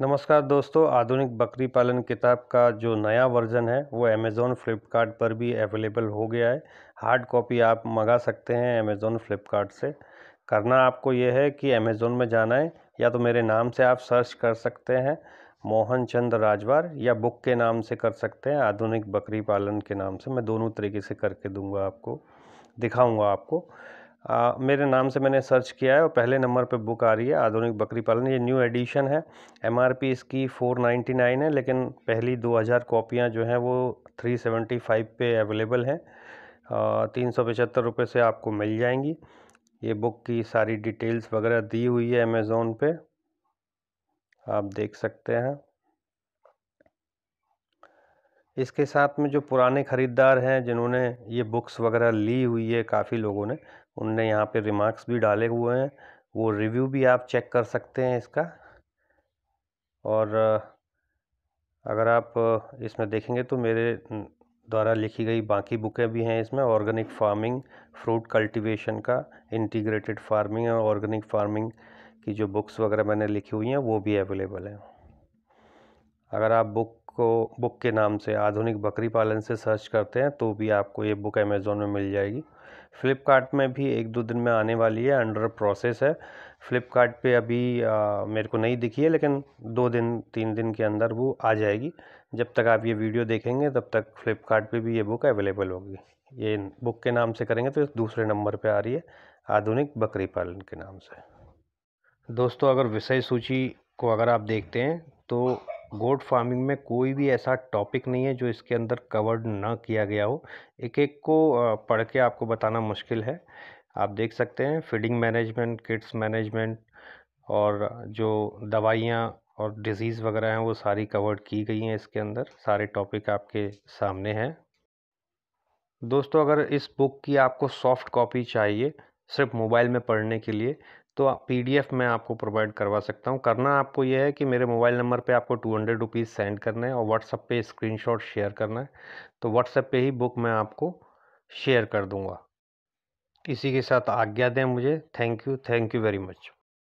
नमस्कार दोस्तों आधुनिक बकरी पालन किताब का जो नया वर्जन है वो अमेज़ोन फ्लिपकार्ट पर भी अवेलेबल हो गया है हार्ड कॉपी आप मंगा सकते हैं अमेज़ोन फ्लिपकार्ट से करना आपको ये है कि अमेज़ोन में जाना है या तो मेरे नाम से आप सर्च कर सकते हैं मोहन चंद राजवार या बुक के नाम से कर सकते हैं आधुनिक बकरी पालन के नाम से मैं दोनों तरीके से करके दूँगा आपको दिखाऊँगा आपको आ, मेरे नाम से मैंने सर्च किया है और पहले नंबर पे बुक आ रही है आधुनिक बकरी पालन ये न्यू एडिशन है एमआरपी इसकी फोर नाइन्टी नाइन है लेकिन पहली दो हज़ार कॉपियाँ जो हैं वो थ्री सेवेंटी फ़ाइव पे अवेलेबल हैं तीन सौ पचहत्तर रुपये से आपको मिल जाएंगी ये बुक की सारी डिटेल्स वगैरह दी हुई है अमेज़ोन पे आप देख सकते हैं इसके साथ में जो पुराने ख़रीदार हैं जिन्होंने ये बुक्स वगैरह ली हुई है काफ़ी लोगों ने उनने यहाँ पे रिमार्क्स भी डाले हुए हैं वो रिव्यू भी आप चेक कर सकते हैं इसका और अगर आप इसमें देखेंगे तो मेरे द्वारा लिखी गई बाकी बुकें भी हैं इसमें ऑर्गेनिक फार्मिंग फ्रूट कल्टिवेशन का इंटीग्रेटेड फार्मिंग और ऑर्गेनिक फार्मिंग की जो बुक्स वगैरह मैंने लिखी हुई हैं वो भी अवेलेबल हैं अगर आप बुक इसको बुक के नाम से आधुनिक बकरी पालन से सर्च करते हैं तो भी आपको ये बुक अमेज़ोन में मिल जाएगी फ़्लिपकार्ट में भी एक दो दिन में आने वाली है अंडर प्रोसेस है फ़्लिपकार्ट पे अभी आ, मेरे को नहीं दिखी है लेकिन दो दिन तीन दिन के अंदर वो आ जाएगी जब तक आप ये वीडियो देखेंगे तब तक फ़्लिपकार्ट भी ये बुक अवेलेबल होगी ये बुक के नाम से करेंगे तो दूसरे नंबर पर आ रही है आधुनिक बकरी पालन के नाम से दोस्तों अगर विषय सूची को अगर आप देखते हैं तो गोट फार्मिंग में कोई भी ऐसा टॉपिक नहीं है जो इसके अंदर कवर्ड ना किया गया हो एक एक को पढ़ के आपको बताना मुश्किल है आप देख सकते हैं फीडिंग मैनेजमेंट किड्स मैनेजमेंट और जो दवाइयाँ और डिज़ीज़ वगैरह हैं वो सारी कवर्ड की गई हैं इसके अंदर सारे टॉपिक आपके सामने हैं दोस्तों अगर इस बुक की आपको सॉफ्ट कॉपी चाहिए सिर्फ मोबाइल में पढ़ने के लिए तो पीडीएफ मैं आपको प्रोवाइड करवा सकता हूँ करना आपको यह है कि मेरे मोबाइल नंबर पे आपको टू हंड्रेड रुपीज़ सेंड करना है और व्हाट्सअप पे स्क्रीनशॉट शेयर करना है तो व्हाट्सअप पे ही बुक मैं आपको शेयर कर दूँगा इसी के साथ आज्ञा दें मुझे thank you thank you very much